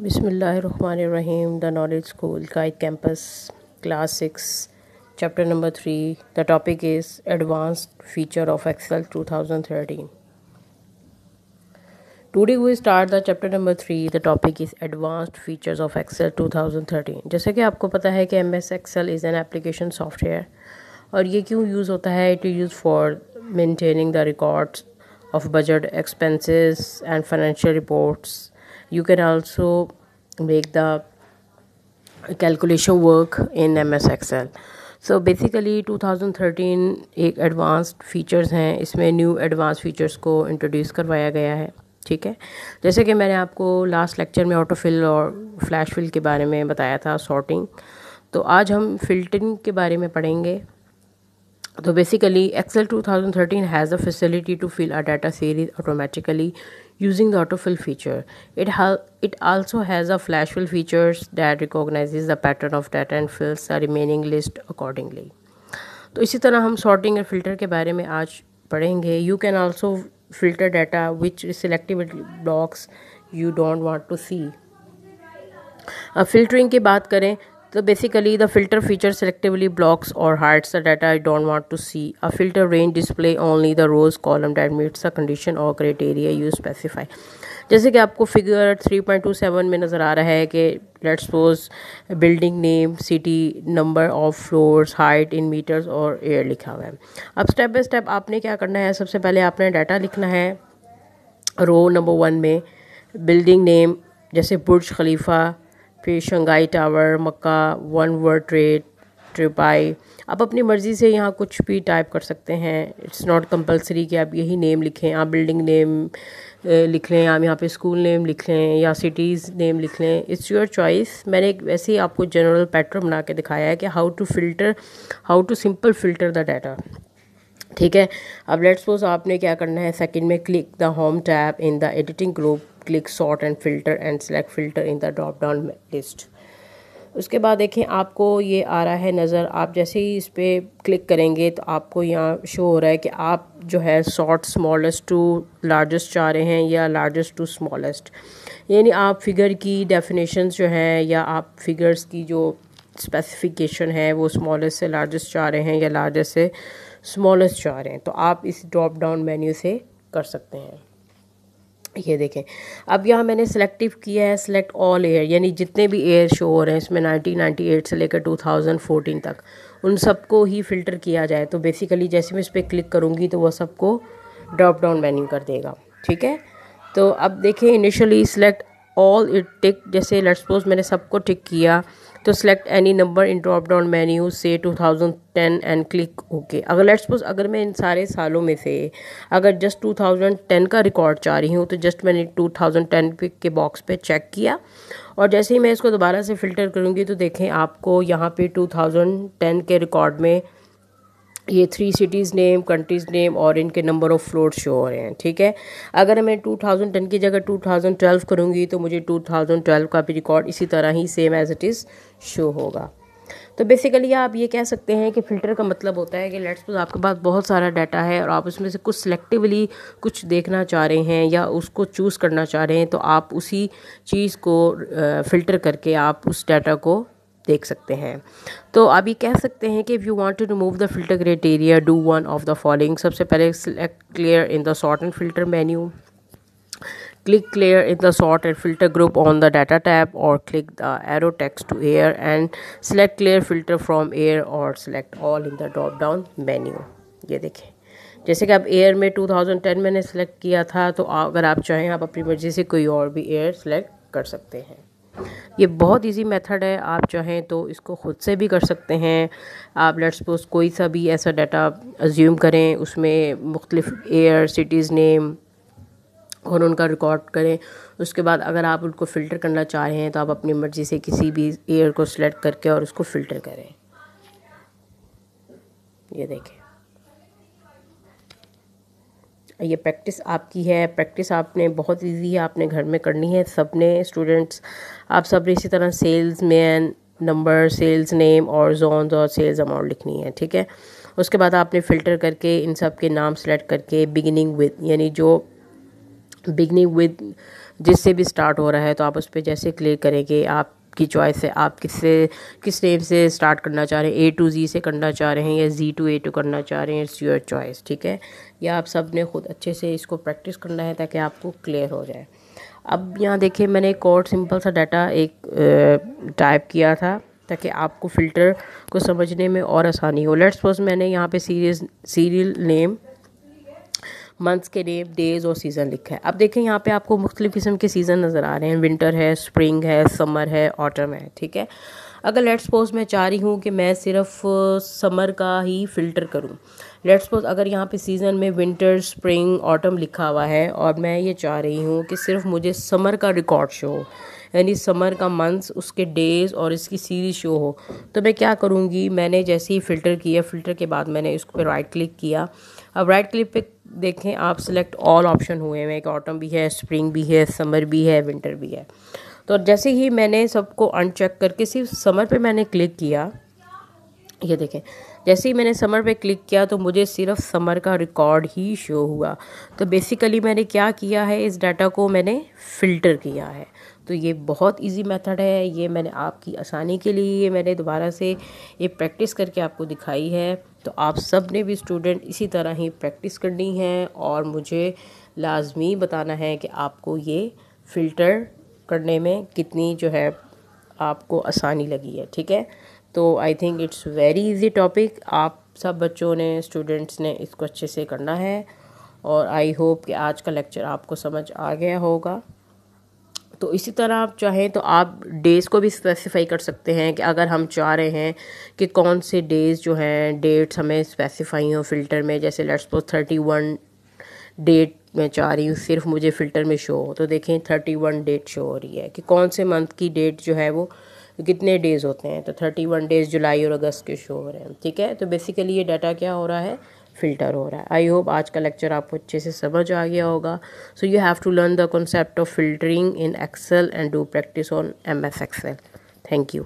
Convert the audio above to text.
बिसमीम the knowledge school का एक campus class six chapter number three the topic is advanced feature of Excel 2013 today we start the chapter number three the topic is advanced features of Excel 2013 जैसे कि आपको पता है कि M S Excel is an application software और ये क्यों use होता है it use for maintaining the records of budget expenses and financial reports you can also make the calculation work in ms excel so basically 2013 एक advanced features हैं इसमें new advance features को introduce करवाया गया है ठीक है जैसे कि मैंने आपको लास्ट लेक्चर में ऑटोफिल और फ्लैश फिल के बारे में बताया था सॉर्टिंग तो आज हम फिल्टरिंग के बारे में पढ़ेंगे तो basically Excel 2013 has a facility to fill a data series automatically using the autofill feature. It, it also has a flash fill features that recognizes the pattern of data and fills the remaining list accordingly. तो इसी तरह हम sorting और filter के बारे में आज पढ़ेंगे you can also filter data which selective blocks you don't want to see अब फिल्टरिंग की बात करें So basically the filter feature selectively blocks or hides the data I don't want to see. A filter range display only the rows column that meets the condition or criteria you specify. जैसे कि आपको figure 3.27 में नज़र आ रहा है कि let's suppose building name city number of floors height in metres और year लिखा हुआ है अब स्टेप बाय स्टेप आपने क्या करना है सबसे पहले आपने डाटा लिखना है रो नंबर वन में बिल्डिंग नेम जैसे बुर्ज खलीफा फिर Shanghai Tower Mecca One World Trade Taipei आप अपनी मर्ज़ी से यहाँ कुछ भी टाइप कर सकते हैं इट्स नॉट कंपलसरी कि आप यही नेम लिखें आप बिल्डिंग नेम लिख लें आप यहाँ पे स्कूल नेम लिख लें या सिटीज़ नेम लिख लें इट्स योर चॉइस मैंने एक वैसे ही आपको जनरल पैटर्न बना के दिखाया है कि how to filter how to simple filter the data ठीक है अब लेट्स सपोज आपने क्या करना है सेकंड में click the home tab in the editing group click sort and filter and select filter in the drop down list उसके बाद देखें आपको ये आ रहा है नज़र आप जैसे ही इस पर क्लिक करेंगे तो आपको यहाँ शो हो रहा है कि आप जो है शॉर्ट स्मॉलेस्ट टू लार्जेस्ट चाह रहे हैं या लार्जेस्ट टू स्मॉलेस्ट यानी आप फिगर की डेफिनेशन जो हैं या आप फिगर्स की जो स्पेसिफिकेशन है वो स्मॉलेस्ट से लार्जेस्ट चाह रहे हैं या लार्जेस्ट से स्मॉलेस्ट चाह रहे हैं तो आप इस ड्रॉप डाउन मेन्यू से कर सकते हैं ये देखें अब यहाँ मैंने सेलेक्टिव किया है सेलेक्ट ऑल एयर यानी जितने भी एयर शो हो रहे हैं इसमें 1998 से लेकर 2014 तक उन सबको ही फ़िल्टर किया जाए तो बेसिकली जैसे मैं इस पर क्लिक करूँगी तो वह सबको ड्रॉप डाउन मेन्यू कर देगा ठीक है तो अब देखें initially select all it tick जैसे लेट्स सपोज मैंने सबको टिक किया तो select any number in drop down menu से 2010 एंड क्लिक ओके अगर लेट्स सपोज अगर मैं इन सारे सालों में से अगर जस्ट 2010 का रिकॉर्ड चाह रही हूँ तो जस्ट मैंने 2010 पे के बॉक्स पे चेक किया और जैसे ही मैं इसको दोबारा से फ़िल्टर करूँगी तो देखें आपको यहाँ पे 2010 के रिकॉर्ड में ये three cities name countries name और इनके नंबर ऑफ़ फ्लोट शो हो रहे हैं ठीक है अगर मैं 2010 की जगह 2012 करूँगी तो मुझे 2012 का भी रिकॉर्ड इसी तरह ही same as it is show होगा तो बेसिकली आप ये कह सकते हैं कि फ़िल्टर का मतलब होता है कि लेट्स सपोज आपके पास बहुत सारा डाटा है और आप उसमें से कुछ सेलेक्टिवली कुछ देखना चाह रहे हैं या उसको चूज़ करना चाह रहे हैं तो आप उसी चीज़ को फ़िल्टर करके आप उस डाटा को देख सकते हैं तो आप ये कह सकते हैं कि if you want to remove the filter criteria do one of the following सबसे पहले select clear in the sort and filter menu click clear in the sort and filter group on the data tab और click the arrow text to air and select clear filter from air और select all in the drop down menu ये देखें जैसे कि आप air में 2010 मैंने select किया था तो अगर आप चाहें आप अपनी मर्ज़ी से कोई और भी एयर सेलेक्ट कर सकते हैं ये बहुत इजी मेथड है आप चाहें तो इसको ख़ुद से भी कर सकते हैं आप लेट्स सपोज कोई सा भी ऐसा डाटा अज्यूम करें उसमें मुख्तलिफ़ एयर सिटीज़ नेम और उनका रिकॉर्ड करें उसके बाद अगर आप उनको फ़िल्टर करना चाह रहे हैं तो आप अपनी मर्ज़ी से किसी भी एयर को सिलेक्ट करके और उसको फ़िल्टर करें ये देखें ये प्रैक्टिस आपकी है प्रैक्टिस आपने बहुत इजी है आपने घर में करनी है सबने स्टूडेंट्स आप सब इसी तरह salesman number sales name और जोन्स और सेल्स अमाउंट लिखनी है ठीक है उसके बाद आपने फ़िल्टर करके इन सब के नाम सेलेक्ट करके बिगिनिंग विद यानी जो बिगनिंग विद जिससे भी स्टार्ट हो रहा है तो आप उस पर जैसे क्लिक करेंगे आप आपकी चॉइस है आप किससे किस नेम से स्टार्ट करना चाह रहे हैं ए टू जी से करना चाह रहे हैं या जी टू ए टू करना चाह रहे हैं इट्स योर चॉइस ठीक है या आप सब ने खुद अच्छे से इसको प्रैक्टिस करना है ताकि आपको क्लियर हो जाए अब यहाँ देखिए मैंने एक और सिंपल सा डाटा एक टाइप किया था ताकि आपको फ़िल्टर को समझने में और आसानी हो लेट्स सपोज मैंने यहाँ पे सीरीज सीरियल नेम मंथ्स के नेम डेज़ और सीज़न लिखा है अब देखें यहाँ पे आपको मुख्तलिफ़ किस्म के सीज़न नज़र आ रहे हैं विंटर है स्प्रिंग है समर है ऑटम है ठीक है अगर लेट सपोज मैं चाह रही हूँ कि मैं सिर्फ समर का ही फ़िल्टर करूँ लेट सपोज अगर यहाँ पे सीज़न में विंटर स्प्रिंग ऑटम लिखा हुआ है और मैं ये चाह रही हूँ कि सिर्फ मुझे समर का रिकॉर्ड शो यानी समर का मंथ्स उसके डेज़ और इसकी सीरीज शो हो तो मैं क्या करूँगी मैंने जैसे ही फ़िल्टर किया फ़िल्टर के बाद मैंने इसको पर राइट क्लिक किया अब राइट क्लिक पे देखें आप सिलेक्ट ऑल ऑप्शन हुए हैं एक ऑटम भी है स्प्रिंग भी है समर भी है विंटर भी है तो जैसे ही मैंने सबको अनचेक करके सिर्फ समर पे मैंने क्लिक किया ये देखें जैसे ही मैंने समर पे क्लिक किया तो मुझे सिर्फ समर का रिकॉर्ड ही शो हुआ तो बेसिकली मैंने क्या किया है इस डाटा को मैंने फ़िल्टर किया है तो ये बहुत इजी मेथड है ये मैंने आपकी आसानी के लिए ये मैंने दोबारा से ये प्रैक्टिस करके आपको दिखाई है तो आप सब ने भी स्टूडेंट इसी तरह ही प्रैक्टिस करनी है और मुझे लाजमी बताना है कि आपको ये फ़िल्टर करने में कितनी जो है आपको आसानी लगी है ठीक है तो I think it's very easy topic आप सब बच्चों ने स्टूडेंट्स ने इसको अच्छे से करना है और आई होप कि आज का लेक्चर आपको समझ आ गया होगा तो इसी तरह आप चाहें तो आप डेज़ को भी स्पेसिफाई कर सकते हैं कि अगर हम चाह रहे हैं कि कौन से डेज़ जो हैं डेट्स हमें स्पेसिफाई हों फ़िल्टर में जैसे let's suppose thirty one date मैं चाह रही हूँ सिर्फ मुझे फ़िल्टर में शो हो तो देखें थर्टी वन डेट शो हो रही है कि कौन से मंथ की डेट जो है वो कितने डेज़ होते हैं तो थर्टी वन डेज़ जुलाई और अगस्त के शो हो रहे हैं ठीक है तो बेसिकली ये डाटा क्या हो रहा है फिल्टर हो रहा है आई होप आज का लेक्चर आपको अच्छे से समझ आ गया होगा so you have to learn the concept of filtering in Excel and do practice on M S Excel thank you